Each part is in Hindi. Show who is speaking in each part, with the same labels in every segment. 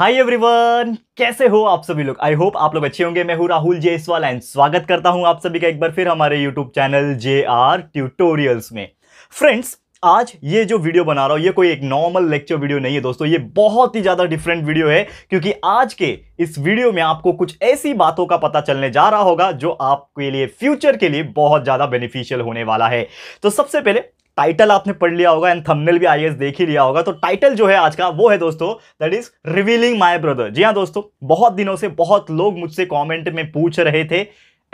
Speaker 1: हाय एवरीवन कैसे हो आप सभी लोग आई होप आप लोग अच्छे होंगे मैं हूँ राहुल जयसवाल एंड स्वागत करता हूँ आप सभी का एक बार फिर हमारे YouTube channel J R tutorials में फ्रेंड्स आज ये जो वीडियो बना रहा हूँ ये कोई एक नॉर्मल लेक्चर वीडियो नहीं है दोस्तों ये बहुत ही ज़्यादा डिफरेंट वीडियो है क्योंकि आज के इस वीडियो में आपको कुछ ऐसी बातों का पता चलने जा रहा होगा जो आपके लिए फ्यूचर के लिए बहुत ज़्यादा बेनिफिशियल होने वाला है तो सबसे पहले टाइटल आपने पढ़ लिया होगा एंड थंबनेल भी आई देख ही लिया होगा तो टाइटल जो है आज का वो है दोस्तों that is revealing my brother जी हाँ दोस्तों बहुत दिनों से बहुत लोग मुझसे कमेंट में पूछ रहे थे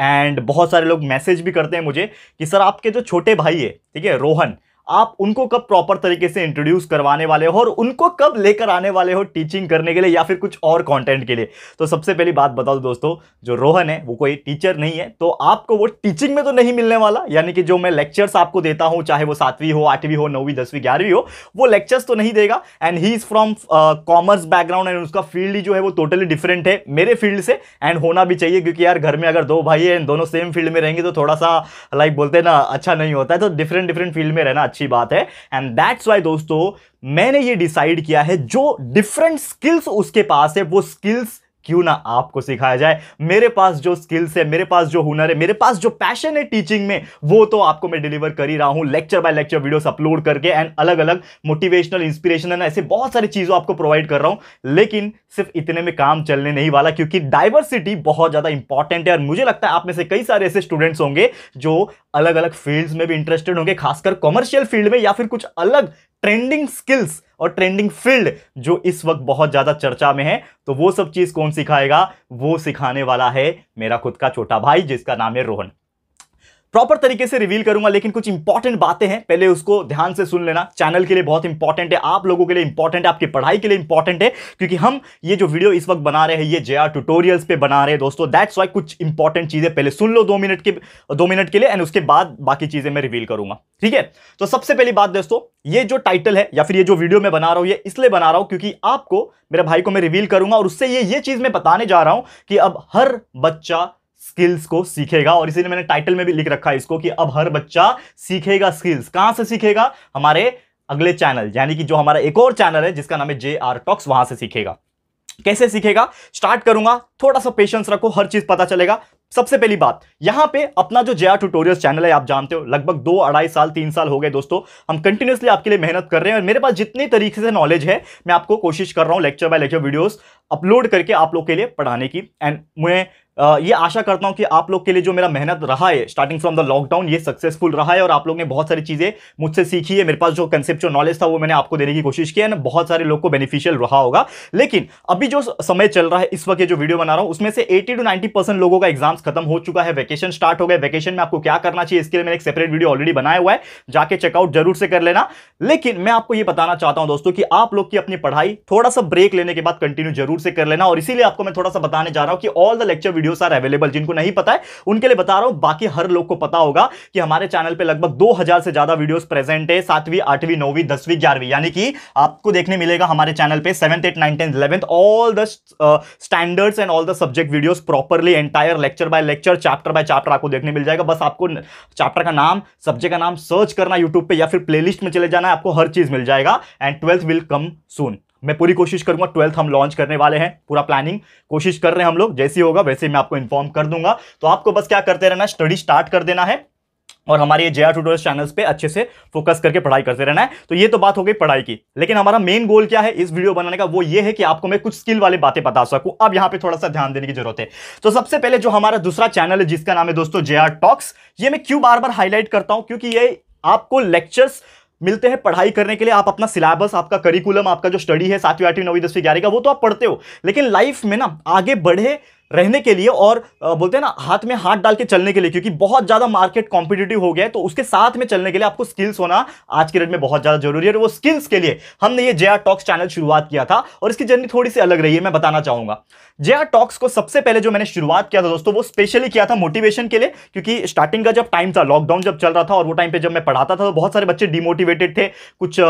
Speaker 1: एंड बहुत सारे लोग मैसेज भी करते हैं मुझे कि सर आपके जो छोटे भाई है ठीक है रोहन आप उनको कब प्रॉपर तरीके से इंट्रोड्यूस करवाने वाले हो और उनको कब लेकर आने वाले हो टीचिंग करने के लिए या फिर कुछ और कंटेंट के लिए तो सबसे पहली बात बता दो दोस्तों जो रोहन है वो कोई टीचर नहीं है तो आपको वो टीचिंग में तो नहीं मिलने वाला यानी कि जो मैं लेक्चर्स आपको देता हूँ चाहे वो सातवीं हो आठवीं हो नौवीं दसवीं ग्यारहवीं हो वो लेक्चर्स तो नहीं देगा and he is from commerce background and उसका फील्ड ही जो है वो टोटली डिफरेंट है मेरे फील्ड से एंड होना भी चाहिए क्योंकि यार घर में अगर दो भाई हैं दोनों सेम फील्ड में रहेंगे तो थोड़ा सा लाइक बोलते हैं ना अच्छा नहीं होता है तो डिफरेंट डिफरेंट फील्ड में रहना अच्छा अच्छी बात है एंड दैट्स वाई दोस्तों मैंने ये डिसाइड किया है जो डिफरेंट स्किल्स उसके पास है वो स्किल्स क्यों ना आपको सिखाया जाए मेरे पास जो स्किल्स है मेरे पास जो हुनर है मेरे पास जो पैशन है टीचिंग में वो तो आपको मैं डिलीवर कर ही रहा हूं lecture by lecture videos upload करके एंड अलग अलग मोटिवेशनल ना ऐसे बहुत सारी चीज़ों आपको प्रोवाइड कर रहा हूं लेकिन सिर्फ इतने में काम चलने नहीं वाला क्योंकि डाइवर्सिटी बहुत ज़्यादा इंपॉर्टेंट है और मुझे लगता है आप में से कई सारे ऐसे स्टूडेंट्स होंगे जो अलग अलग फील्ड्स में भी इंटरेस्टेड होंगे खासकर कॉमर्शियल फील्ड में या फिर कुछ अलग ट्रेंडिंग स्किल्स और ट्रेंडिंग फील्ड जो इस वक्त बहुत ज़्यादा चर्चा में है तो वो सब चीज़ कौन सिखाएगा वो सिखाने वाला है मेरा खुद का छोटा भाई जिसका नाम है रोहन प्रॉपर तरीके से रिवील करूंगा लेकिन कुछ इंपॉर्टेंट बातें हैं पहले उसको ध्यान से सुन लेना चैनल के लिए बहुत इंपॉर्टेंट है आप लोगों के लिए इंपॉर्टेंट है आपकी पढ़ाई के लिए इंपॉर्टेंट है क्योंकि हम ये जो वीडियो इस वक्त बना रहे हैं ये जे आर ट्यूटोरियल्स पे बना रहे हैं दोस्तों दैट्स वाई कुछ इंपॉर्टेंट चीजें पहले सुन लो दो मिनट के दो मिनट के लिए एंड उसके बाद बाकी चीजें मैं रिवील करूंगा ठीक है तो सबसे पहली बात दोस्तों ये जो टाइटल है या फिर ये जो वीडियो मैं बना रहा हूँ ये इसलिए बना रहा हूँ क्योंकि आपको मेरे भाई को मैं रिवील करूंगा और उससे ये ये चीज मैं बताने जा रहा हूँ कि अब हर बच्चा स्किल्स को सीखेगा और इसीलिए मैंने टाइटल में भी लिख रखा है इसको कि अब हर बच्चा सीखेगा स्किल्स कहां से सीखेगा हमारे अगले चैनल यानी कि जो हमारा एक और चैनल है जिसका नाम है जे आर टॉक्स वहां से सीखेगा कैसे सीखेगा स्टार्ट करूंगा थोड़ा सा पेशेंस रखो हर चीज पता चलेगा सबसे पहली बात यहां पे अपना जो जया आर ट्यूटोरियल चैनल है आप जानते हो लगभग दो अढ़ाई साल तीन साल हो गए दोस्तों हम कंटिन्यूसली आपके लिए मेहनत कर रहे हैं और मेरे पास जितने तरीके से नॉलेज है मैं आपको कोशिश कर रहा हूं lecture by lecture videos upload करके आप लोग के लिए पढ़ाने की एंड मैं ये आशा करता हूँ कि आप लोग के लिए जो मेरा मेहनत रहा है स्टार्टिंग फ्रॉम द लॉकडाउन ये सक्सेसफुल रहा है और आप लोग ने बहुत सारी चीज़ें मुझसे सीखी है मेरे पास जो कंसेप्ट जो नॉलेज था वो मैंने आपको देने की कोशिश की है ना बहुत सारे लोग को बेनिफिशियल रहा होगा लेकिन अभी जो समय चल रहा है इस वक्त जो वीडियो बना रहा हूँ उसमें से एटी टू नाइन्टी लोगों का एग्जाम्स खत्म हो चुका है वैकेशन स्टार्ट हो गए वैकेशन में आपको क्या करना चाहिए इसके लिए मैंने एक सेपरेट वीडियो ऑलरेडी बनाया हुआ है जाके चेकआउट जरूर से कर लेना लेकिन मैं आपको ये बताना चाहता हूँ दोस्तों कि आप लोग की अपनी पढ़ाई थोड़ा सा ब्रेक लेने के बाद कंटिन्यू जरूर से कर लेना और इसीलिए आपको मैं थोड़ा सा बताने जा रहा हूँ कि all the lecture videos are available जिनको नहीं पता है उनके लिए बता रहा हूं बाकी हर लोग को पता होगा कि हमारे चैनल पे लगभग 2000 से ज्यादा वीडियोस प्रेजेंट है सातवीं आठवीं नौवीं दसवीं ग्यारहवीं यानी कि आपको देखने मिलेगा हमारे चैनल पे seventh eight nine tenth eleventh all the standards and all the subject videos properly entire lecture by lecture chapter by chapter आपको देखने मिल जाएगा बस आपको चैप्टर का नाम सब्जेक्ट का नाम सर्च करना यूट्यूब पर या फिर प्ले में चले जाना है आपको हर चीज मिल जाएगा and twelfth will come soon मैं पूरी कोशिश करूंगा ट्वेल्थ हम लॉन्च करने वाले हैं पूरा प्लानिंग कोशिश कर रहे हैं हम लोग जैसे होगा वैसे मैं आपको इन्फॉर्म कर दूंगा तो आपको बस क्या करते रहना स्टडी स्टार्ट कर देना है और हमारे ये जया ट्यूटोरियल चैनल्स पे अच्छे से फोकस करके पढ़ाई करते रहना है तो ये तो बात हो गई पढ़ाई की लेकिन हमारा मेन गोल क्या है इस वीडियो बनाने का वो ये है कि आपको मैं कुछ स्किल वाली बातें बता सकूं अब यहाँ पे थोड़ा सा ध्यान देने की जरूरत है तो सबसे पहले जो हमारा दूसरा चैनल है जिसका नाम है दोस्तों जे आर टॉक्स ये मैं क्यों बार बार हाईलाइट करता हूँ क्योंकि ये आपको लेक्चर्स मिलते हैं पढ़ाई करने के लिए आप अपना सिलेबस आपका करिकुलम आपका जो स्टडी है सातवीं आठवीं नवी दसवीं ग्यारह का वो तो आप पढ़ते हो लेकिन लाइफ में ना आगे बढ़े रहने के लिए और बोलते हैं ना हाथ में हाथ डाल के चलने के लिए क्योंकि बहुत ज़्यादा मार्केट कॉम्पिटेटिव हो गया है तो उसके साथ में चलने के लिए आपको स्किल्स होना आज के डेट में बहुत ज़्यादा जरूरी है और वो स्किल्स के लिए हमने ये जे टॉक्स चैनल शुरुआत किया था और इसकी जर्नी थोड़ी सी अलग रही है मैं बताना चाहूंगा जे टॉक्स को सबसे पहले जो मैंने शुरुआत किया था दोस्तों वो स्पेशली किया था मोटिवेशन के लिए क्योंकि स्टार्टिंग का जब टाइम था लॉकडाउन जब चल रहा था और वो टाइम पर जब मैं पढ़ाता था तो बहुत सारे बच्चे डिमोटिवेटेड थे कुछ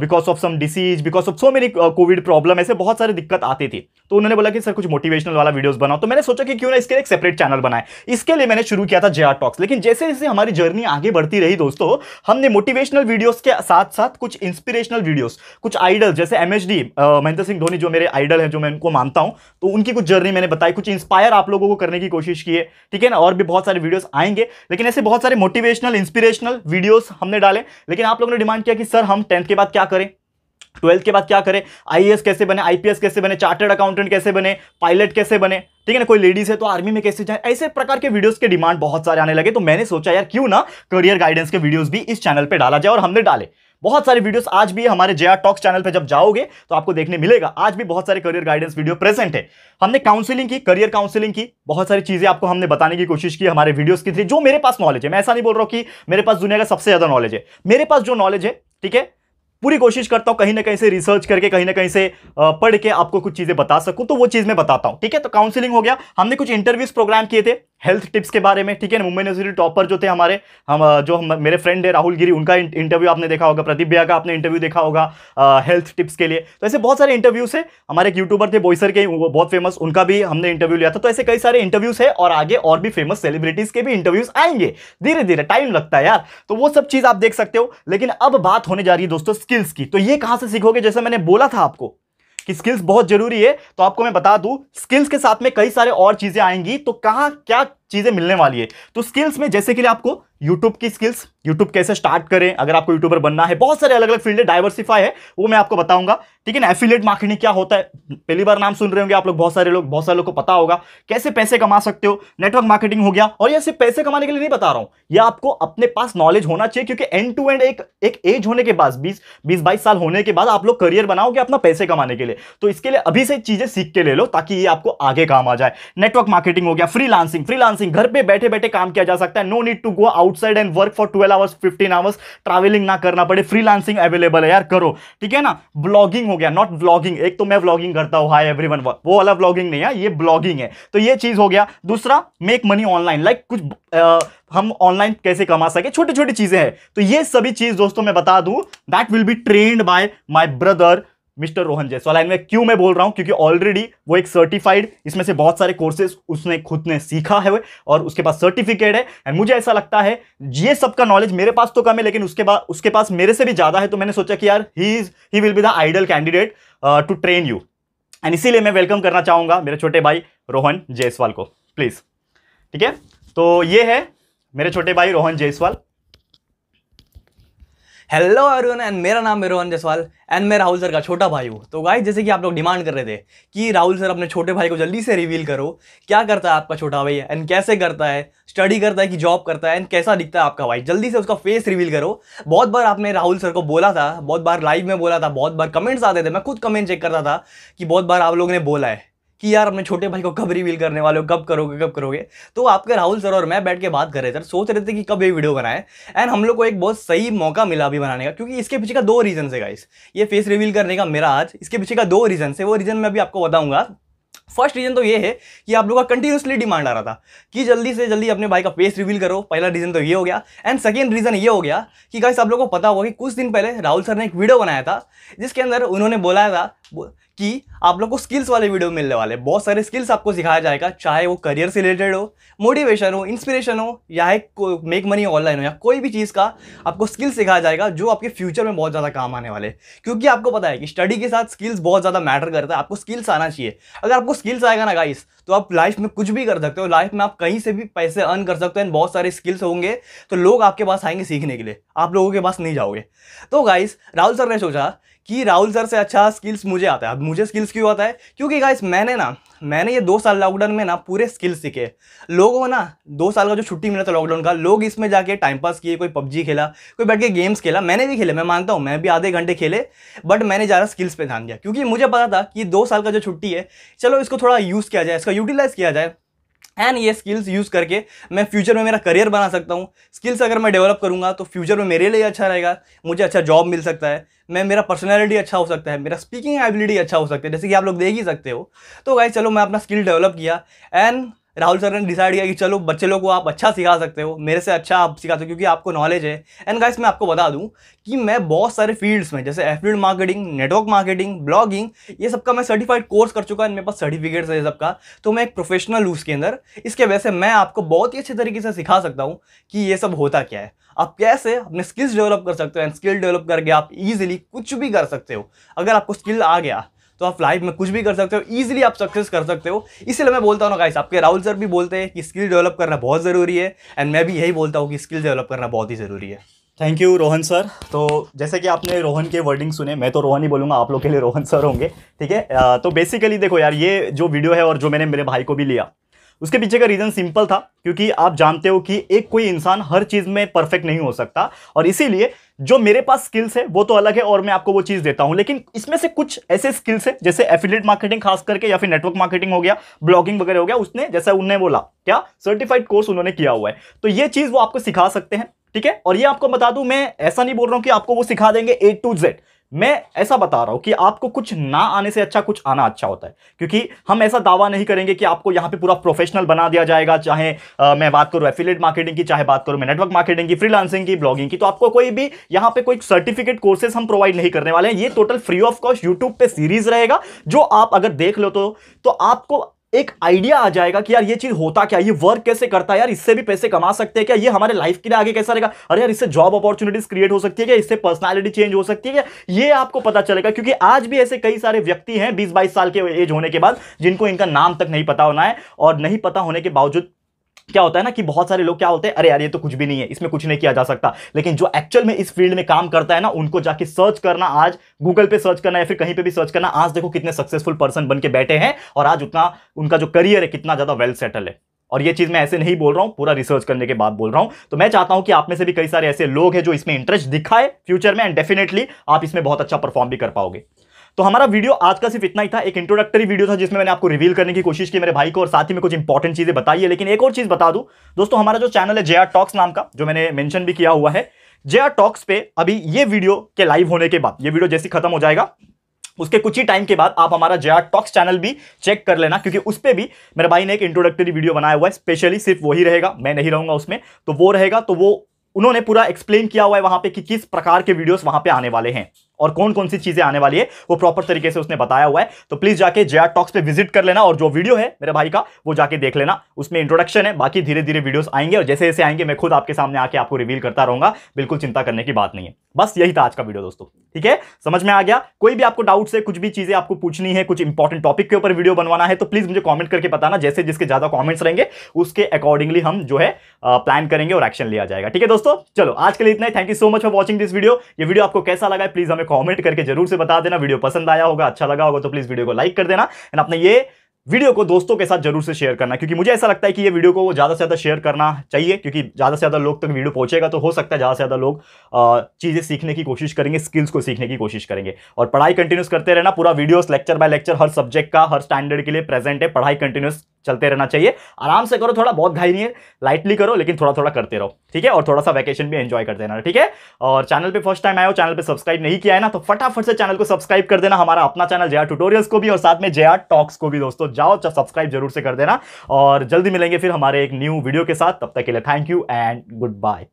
Speaker 1: because of some disease because of so many COVID problem ऐसे बहुत सारी दिक्कत आती थी तो उन्होंने बोला कि सर कुछ मोटिवेशनल वाला वीडियोज़ बना बनाऊं तो मैंने सोचा कि क्यों ना इसके लिए एक सेपरेट चैनल बनाए इसके लिए मैंने शुरू किया था जे टॉक्स लेकिन जैसे जैसे हमारी जर्नी आगे बढ़ती रही दोस्तों हमने मोटिवेशनल वीडियोस के साथ साथ कुछ इंस्पिरेशनल वीडियोस कुछ आइडल जैसे एम एच महेंद्र सिंह धोनी जो मेरे आइडल हैं जो मैं उनको मानता हूं तो उनकी कुछ जर्नी मैंने बताई कुछ इंस्पायर आप लोगों को करने की कोशिश की है ठीक है ना और भी बहुत सारे वीडियोज आएंगे लेकिन ऐसे बहुत सारे मोटिवेशनल इंस्पिरेशनल वीडियोज हमने डाले लेकिन आप लोगों ने डिमांड किया कि सर हम टेंथ के बाद क्या करें ट्वेल्थ के बाद क्या करें आई कैसे बने आई कैसे बने चार्टर्ड अकाउंटेंट कैसे बने पायलट कैसे बने ठीक है ना कोई लेडीज है तो आर्मी में कैसे जाए ऐसे प्रकार के वीडियोस के डिमांड बहुत सारे आने लगे तो मैंने सोचा यार क्यों ना करियर गाइडेंस के वीडियोस भी इस चैनल पे डाला जाए और हमने डाले बहुत सारे वीडियोस आज भी हमारे जया टॉक्स चैनल पे जब जाओगे तो आपको देखने मिलेगा आज भी बहुत सारे करियर गाइडेंस वीडियो प्रेजेंट है हमने काउंसलिंग की करियर काउंसलिंग की बहुत सारी चीजें आपको हमने बताने की कोशिश की हमारे वीडियोस की थी जो मेरे पास नॉलेज है मैं ऐसा नहीं बोल रहा हूँ कि मेरे पास दुनिया का सबसे ज्यादा नॉलेज है मेरे पास जो नॉलेज है ठीक है पूरी कोशिश करता हूँ कहीं ना कहीं से रिसर्च करके कहीं ना कहीं से पढ़ के आपको कुछ चीज़ें बता सकूँ तो वो चीज़ मैं बताता हूँ ठीक है तो काउंसिलिंग हो गया हमने कुछ इंटरव्यूज प्रोग्राम किए थे हेल्थ टिप्स के बारे में ठीक है ना मुंबई यूनिवर्सिटी टॉपर जो थे हमारे हम जो हम, मेरे फ्रेंड है राहुल गिरी उनका इंटरव्यू आपने देखा होगा प्रदीप भैया का आपने इंटरव्यू देखा होगा आ, हेल्थ टिप्स के लिए तो ऐसे बहुत सारे इंटरव्यूज़ है हमारे एक यूट्यूबर थे बोईसर के बहुत फेमस उनका भी हमने इंटरव्यू लिया था तो ऐसे कई सारे इंटरव्यूज़ है और आगे और भी फेमस सेलिब्रिटीज़ के भी इंटरव्यूज़ आएंगे धीरे धीरे टाइम लगता है यार तो वो सब चीज़ आप देख सकते हो लेकिन अब बात होने जा रही है दोस्तों स्किल्स की तो ये कहाँ से सीखोगे जैसे मैंने बोला था आपको कि स्किल्स बहुत जरूरी है तो आपको मैं बता दूं स्किल्स के साथ में कई सारे और चीजें आएंगी तो कहां क्या चीज़ें मिलने वाली है तो स्किल्स में जैसे कि आपको यूट्यूब की स्किल्स यूट्यूब कैसे स्टार्ट करें अगर आपको यूट्यूबर बनना है बहुत सारे अलग अलग फील्ड है डाइवर्सिफाई है वो मैं आपको बताऊंगा ठीक है ना एफिलेट मार्केटिंग क्या होता है पहली बार नाम सुन रहे होंगे आप लोग बहुत सारे लोग बहुत सारे लोग को पता होगा कैसे पैसे कमा सकते हो नेटवर्क मार्केटिंग हो गया और यह सिर्फ पैसे कमाने के लिए नहीं बता रहा हूँ यह आपको अपने पास नॉलेज होना चाहिए क्योंकि एंड टू एंड एक एज होने के बाद बीस बीस बाईस साल होने के बाद आप लोग करियर बनाओगे अपना पैसे कमाने के लिए तो इसके लिए अभी से चीज़ें सीख के ले लो ताकि ये आपको आगे काम आ जाए नेटवर्क मार्केटिंग हो गया freelancing freelancing freelancing घर पे बैठे बैठे काम किया जा सकता है no need to go outside and work for twelve hours fifteen hours travelling ना करना पड़े फ्रीलांसिंग अवेलेबल है यार करो ठीक है ना ब्लॉगिंग हो गया नॉट ब्लॉगिंग एक तो मैं ब्लॉगिंग करता हूँ हाई एवरीवन वो वाला ब्लॉगिंग नहीं है ये ब्लॉगिंग है तो ये चीज हो गया दूसरा मेक मनी ऑनलाइन लाइक कुछ आ, हम ऑनलाइन कैसे कमा सके छोटी छोटी चीजें हैं तो ये सभी चीज दोस्तों मैं बता दूं that will be trained by my brother mister Rohan Jaiswal and मैं क्यों मैं बोल रहा हूँ क्योंकि ऑलरेडी वो एक सर्टिफाइड इसमें से बहुत सारे कोर्सेज उसने खुद ने सीखा है और उसके पास सर्टिफिकेट है एंड मुझे ऐसा लगता है ये सब का नॉलेज मेरे पास तो कम है लेकिन उसके बाद उसके पास मेरे से भी ज़्यादा है तो मैंने सोचा कि यार he is he will be the ideal candidate to train you and इसीलिए मैं वेलकम करना चाहूँगा मेरे छोटे भाई रोहन जयसवाल को प्लीज़ ठीक है तो
Speaker 2: ये है मेरे छोटे भाई Rohan Jaiswal hello everyone and मेरा नाम रोहन जसवाल एंड मैं राहुल सर का छोटा भाई हूँ तो गाइस जैसे कि आप लोग डिमांड कर रहे थे कि राहुल सर अपने छोटे भाई को जल्दी से रिवील करो क्या करता है आपका छोटा भाई एंड कैसे करता है स्टडी करता है कि जॉब करता है एंड कैसा दिखता है आपका भाई जल्दी से उसका फेस रिवील करो बहुत बार आपने राहुल सर को बोला था बहुत बार लाइव में बोला था बहुत बार कमेंट्स आते थे मैं खुद कमेंट चेक करता था कि बहुत बार आप लोगों ने बोला है कि यार अपने छोटे भाई को कब रिवील करने वाले हो कब करोगे कब करोगे तो आपके राहुल सर और मैं बैठ के बात कर रहे थे सोच रहे थे कि कब ये वीडियो बनाए एंड हम लोग को एक बहुत सही मौका मिला अभी बनाने का क्योंकि इसके पीछे का दो रीज़न है गाइस ये फेस रिवील करने का मेरा आज इसके पीछे का दो रीज़न है वो रीज़न मैं अभी आपको बताऊँगा फर्स्ट रीजन तो ये है कि आप लोग का कंटिन्यूसली डिमांड आ रहा था कि जल्दी से जल्दी अपने भाई का फेस रिवील करो पहला रीजन तो ये हो गया एंड सेकेंड रीजन ये हो गया कि गाइस आप लोगों को पता होगा कि कुछ दिन पहले राहुल सर ने एक वीडियो बनाया था जिसके अंदर उन्होंने बोला था कि आप लोग को स्किल्स वाले वीडियो मिलने वाले बहुत सारे स्किल्स आपको सिखाया जाएगा चाहे वो करियर से रिलेटेड हो मोटिवेशन हो इंस्पिरेशन हो या मेक मनी ऑनलाइन हो या कोई भी चीज़ का आपको स्किल्स सिखाया जाएगा जो आपके फ्यूचर में बहुत ज़्यादा काम आने वाले क्योंकि आपको पता है कि स्टडी के साथ स्किल्स बहुत ज़्यादा मैटर करता है आपको स्किल्स आना चाहिए अगर आपको स्किल्स आएगा ना गाइस तो आप लाइफ में कुछ भी कर सकते हो लाइफ में आप कहीं से भी पैसे अर्न कर सकते हो एंड बहुत सारे स्किल्स होंगे तो लोग आपके पास आएंगे सीखने के लिए आप लोगों के पास नहीं जाओगे तो गाइस राहुल सर ने सोचा कि राहुल सर से अच्छा स्किल्स मुझे आता है अब मुझे स्किल्स क्यों आता है क्योंकि गाइस मैंने ना मैंने ये दो साल लॉकडाउन में ना पूरे स्किल्स सीखे लोगों ना दो साल का जो छुट्टी मिला था लॉकडाउन का लोग इसमें जाके टाइम पास किए कोई पबजी खेला कोई बैठ के गेम्स खेला मैंने भी खेले मैं मानता हूँ मैं भी आधे घंटे खेले बट मैंने ज़्यादा स्किल्स पर ध्यान दिया क्योंकि मुझे पता था कि दो साल का जो छुट्टी है चलो इसको थोड़ा यूज़ किया जाए इसका इसका यूटिलाइज किया जाए एंड ये स्किल्स यूज़ करके मैं फ्यूचर में मेरा करियर बना सकता हूँ स्किल्स अगर मैं डेवलप करूँगा तो फ्यूचर में मेरे लिए अच्छा रहेगा मुझे अच्छा जॉब मिल सकता है मैं मेरा पर्सनैलिटी अच्छा हो सकता है मेरा स्पीकिंग एबिलिटी अच्छा हो सकता है जैसे कि आप लोग देख ही सकते हो तो गाइज चलो मैं अपना स्किल डेवलप किया एंड राहुल सर ने डिसाइड किया कि चलो बच्चे लोग को आप अच्छा सिखा सकते हो मेरे से अच्छा आप सिखा सकते हो क्योंकि आपको नॉलेज है एंड गाइस मैं आपको बता दूं कि मैं बहुत सारे फील्ड्स में जैसे affiliate marketing network marketing blogging ये सबका मैं सर्टिफाइड कोर्स कर चुका है मेरे पास सर्टिफिकेट्स है सबका तो मैं एक प्रोफेशनल हूँ उसके अंदर इसके वजह से मैं आपको बहुत ही अच्छे तरीके से सिखा सकता हूँ कि ये सब होता क्या है आप कैसे अपने स्किल्स डेवलप कर सकते हो एंड स्किल डेवलप करके आप ईजिली कुछ भी कर सकते हो अगर आपको स्किल आ गया तो आप लाइफ में कुछ भी कर सकते हो ईजिली आप सक्सेस कर सकते हो इसीलिए मैं बोलता हूँ ना गाइस आपके राहुल सर भी बोलते हैं कि स्किल डेवलप करना बहुत ज़रूरी है एंड मैं भी यही बोलता हूँ कि स्किल डेवलप करना बहुत ही ज़रूरी है थैंक यू रोहन सर तो जैसे
Speaker 1: कि आपने रोहन के वर्डिंग सुने मैं तो रोहन ही बोलूँगा आप लोग के लिए रोहन सर होंगे ठीक है तो बेसिकली देखो यार ये जो वीडियो है और जो मैंने मेरे भाई को भी लिया उसके पीछे का रीज़न सिंपल था क्योंकि आप जानते हो कि एक कोई इंसान हर चीज़ में परफेक्ट नहीं हो सकता और इसीलिए जो मेरे पास स्किल्स है वो तो अलग है और मैं आपको वो चीज़ देता हूं लेकिन इसमें से कुछ ऐसे स्किल्स है जैसे एफिलेट मार्केटिंग खास करके या फिर नेटवर्क मार्केटिंग हो गया ब्लॉगिंग वगैरह हो गया उसने जैसा उन्हें बोला क्या सर्टिफाइड कोर्स उन्होंने किया हुआ है तो ये चीज़ वो आपको सिखा सकते हैं ठीक है और ये आपको बता दूं मैं ऐसा नहीं बोल रहा हूं कि आपको वो सिखा देंगे ए टू जेड मैं ऐसा बता रहा हूं कि आपको कुछ ना आने से अच्छा कुछ आना अच्छा होता है क्योंकि हम ऐसा दावा नहीं करेंगे कि आपको यहां पे पूरा प्रोफेशनल बना दिया जाएगा चाहे आ, मैं बात करूं एफिलेट मार्केटिंग की चाहे बात करूँ मैं नेटवर्क मार्केटिंग की फ्रीलांसिंग की ब्लॉगिंग की तो आपको कोई भी यहाँ पे कोई सर्टिफिकेट कोर्सेज हम प्रोवाइड नहीं करने वाले हैं ये total free of cost YouTube पर सीरीज रहेगा जो आप अगर देख लो तो, तो आपको एक आइडिया आ जाएगा कि यार ये चीज होता क्या ये वर्क कैसे करता है यार इससे भी पैसे कमा सकते हैं क्या ये हमारे लाइफ के लिए आगे कैसा रहेगा अरे यार इससे जॉब अपॉर्चुनिटीज क्रिएट हो सकती है क्या इससे पर्सनालिटी चेंज हो सकती है क्या ये आपको पता चलेगा क्योंकि आज भी ऐसे कई सारे व्यक्ति हैं बीस बाईस साल के एज होने के बाद जिनको इनका नाम तक नहीं पता होना है और नहीं पता होने के बावजूद क्या होता है ना कि बहुत सारे लोग क्या होते हैं अरे यार ये तो कुछ भी नहीं है इसमें कुछ नहीं किया जा सकता लेकिन जो एक्चुअल में इस फील्ड में काम करता है ना उनको जाके सर्च करना आज गूगल पे सर्च करना या फिर कहीं पे भी सर्च करना आज देखो कितने सक्सेसफुल पर्सन बन के बैठे हैं और आज उतना उनका जो करियर है कितना ज़्यादा वेल सेटल है और ये चीज़ मैं ऐसे नहीं बोल रहा हूँ पूरा रिसर्च करने के बाद बोल रहा हूँ तो मैं चाहता हूँ कि आप में से भी कई सारे ऐसे लोग हैं जो इसमें इंटरेस्ट दिखाए फ्यूचर में एंड डेफिनेटली आप इसमें बहुत अच्छा परफॉर्म भी कर पाओगे तो हमारा वीडियो आज का सिर्फ इतना ही था एक इंट्रोडक्टरी वीडियो था जिसमें मैंने आपको रिवील करने की कोशिश की मेरे भाई को और साथ ही में कुछ इंपॉर्टेंट चीज़ें बताई है लेकिन एक और चीज़ बता दू दोस्तों हमारा जो चैनल है जे टॉक्स नाम का जो मैंने मैंशन भी किया हुआ है जे टॉक्स पे अभी ये वीडियो के लाइव होने के बाद ये वीडियो जैसे खत्म हो जाएगा उसके कुछ ही टाइम के बाद आप हमारा जे टॉक्स चैनल भी चेक कर लेना क्योंकि उस पर भी मेरे भाई ने एक इंट्रोडक्टरी वीडियो बनाया हुआ है स्पेशली सिर्फ वही रहेगा मैं नहीं रहूंगा उसमें तो वो रहेगा तो वो उन्होंने पूरा एक्सप्लेन किया हुआ है वहां पे कि किस प्रकार के वीडियोस वहां पे आने वाले हैं और कौन कौन सी चीज़ें आने वाली है वो प्रॉपर तरीके से उसने बताया हुआ है तो प्लीज़ जाके जे टॉक्स पे विजिट कर लेना और जो वीडियो है मेरे भाई का वो जाके देख लेना उसमें इंट्रोडक्शन है बाकी धीरे धीरे वीडियोस आएंगे और जैसे जैसे आएंगे मैं खुद आपके सामने आके आपको रिवील करता रहूंगा बिल्कुल चिंता करने की बात नहीं है बस यही था आज का वीडियो दोस्तों ठीक है समझ में आ गया कोई भी आपको डाउट्स है कुछ भी चीज़ें आपको पूछनी है कुछ इंपॉर्टेंट टॉपिक के ऊपर वीडियो बनवाना है तो प्लीज़ मुझे कॉमेंट करके बताना जैसे जिसके ज़्यादा कॉमेंट्स रहेंगे उसके अकॉर्डिंगली हम जो है प्लान करेंगे और एक्शन लिया जाएगा ठीक है दोस्तों चलो आज के लिए इतना thank you so much for watching this video ये वीडियो आपको कैसा लगा है प्लीज़ हमें कॉमेंट करके जरूर से बता देना वीडियो पसंद आया होगा अच्छा लगा होगा तो प्लीज़ वीडियो को लाइक कर देना एंड अपने ये वीडियो को दोस्तों के साथ जरूर से शेयर करना क्योंकि मुझे ऐसा लगता है कि ये वीडियो को ज़्यादा से ज़्यादा शेयर करना चाहिए क्योंकि ज़्यादा से ज़्यादा लोग तक वीडियो पहुंचेगा तो हो सकता है ज़्यादा से ज़्यादा लोग चीज़ें सीखने की कोशिश करेंगे स्किल्स को सीखने की कोशिश करेंगे और पढ़ाई कंटिन्यूस करते रहना पूरा वीडियोस लेक्चर बाय लेक्चर हर सब्जेक्ट का हर स्टैंडर्ड के लिए प्रेजेंट है पढ़ाई कंटिन्यूस चलते रहना चाहिए आराम से करो थोड़ा बहुत घाई नहीं है लाइटली करो लेकिन थोड़ा थोड़ा करते रहो ठीक है और थोड़ा सा वैकेशन भी एंजॉय कर देना ठीक है और चैनल पे फर्स्ट टाइम आए हो चैनल पे सब्सक्राइब नहीं किया है ना तो फटाफट से चैनल को सब्सक्राइब कर देना हमारा अपना चैनल जया ट्यूटोरियल्स को भी और साथ में जया टॉक्स को भी दोस्तों जाओ सब्सक्राइब जरूर से कर देना और जल्दी मिलेंगे फिर हमारे एक न्यू वीडियो के साथ तब तक के लिए thank you and good bye